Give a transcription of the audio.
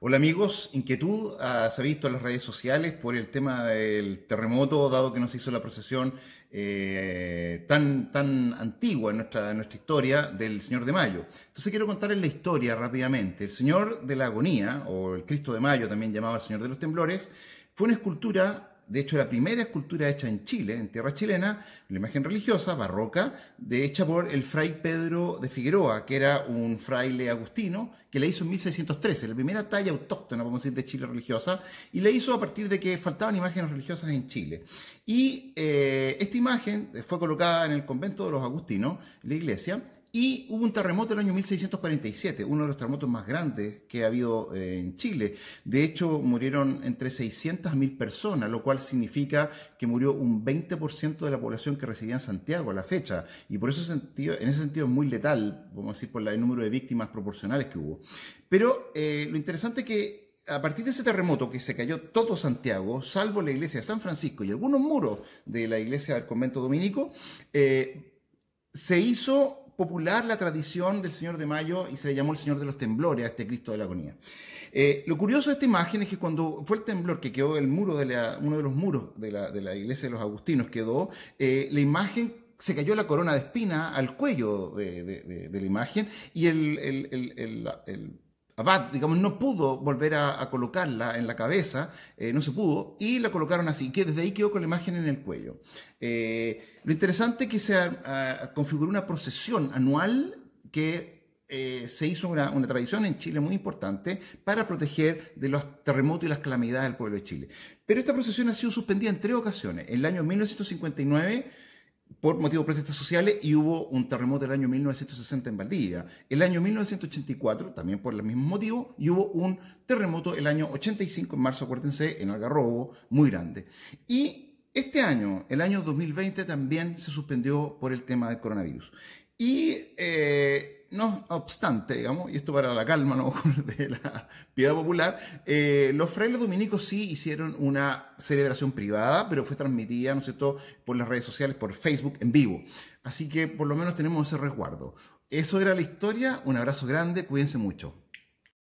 Hola amigos, inquietud ah, se ha visto en las redes sociales por el tema del terremoto, dado que nos hizo la procesión eh, tan, tan antigua en nuestra, nuestra historia del Señor de Mayo. Entonces quiero contarles la historia rápidamente. El Señor de la Agonía, o el Cristo de Mayo, también llamado el Señor de los Temblores, fue una escultura de hecho, la primera escultura hecha en Chile, en tierra chilena, la imagen religiosa, barroca, de, hecha por el fray Pedro de Figueroa, que era un fraile agustino, que la hizo en 1613, la primera talla autóctona, vamos a decir, de Chile religiosa, y la hizo a partir de que faltaban imágenes religiosas en Chile. Y eh, esta imagen fue colocada en el convento de los agustinos, en la iglesia, y hubo un terremoto en el año 1647, uno de los terremotos más grandes que ha habido eh, en Chile. De hecho, murieron entre 600.000 personas, lo cual significa que murió un 20% de la población que residía en Santiago a la fecha. Y por ese sentido, en ese sentido es muy letal, vamos a decir, por el número de víctimas proporcionales que hubo. Pero eh, lo interesante es que a partir de ese terremoto que se cayó todo Santiago, salvo la iglesia de San Francisco y algunos muros de la iglesia del convento dominico, eh, se hizo popular la tradición del Señor de Mayo y se le llamó el Señor de los Temblores a este Cristo de la agonía. Eh, lo curioso de esta imagen es que cuando fue el temblor que quedó el muro de la, uno de los muros de la, iglesia de los agustinos quedó, eh, la imagen se cayó la corona de espina al cuello de, la imagen y el, el Abad, digamos, no pudo volver a, colocarla en la cabeza, eh, no se pudo, y la colocaron así, que desde ahí quedó con la imagen en el cuello. Eh, lo interesante es que se ah, configuró una procesión anual que eh, se hizo una, tradición en Chile muy importante para proteger de los terremotos y las calamidades del pueblo de Chile. Pero esta procesión ha sido suspendida en tres ocasiones. En el año 1959 por motivos de protestas sociales y hubo un terremoto del año 1960 en Valdivia. El año 1984, también por el mismo motivo, y hubo un terremoto el año 85, en marzo, acuérdense, en Algarrobo, muy grande. Y este año, el año 2020, también se suspendió por el tema del coronavirus. Y eh, obstante, digamos, y esto para la calma de la piedad popular, eh, los frailes dominicos sí hicieron una celebración privada, pero fue transmitida, ¿no es cierto?, por las redes sociales, por Facebook en vivo. Así que por lo menos tenemos ese resguardo. Eso era la historia, un abrazo grande, cuídense mucho.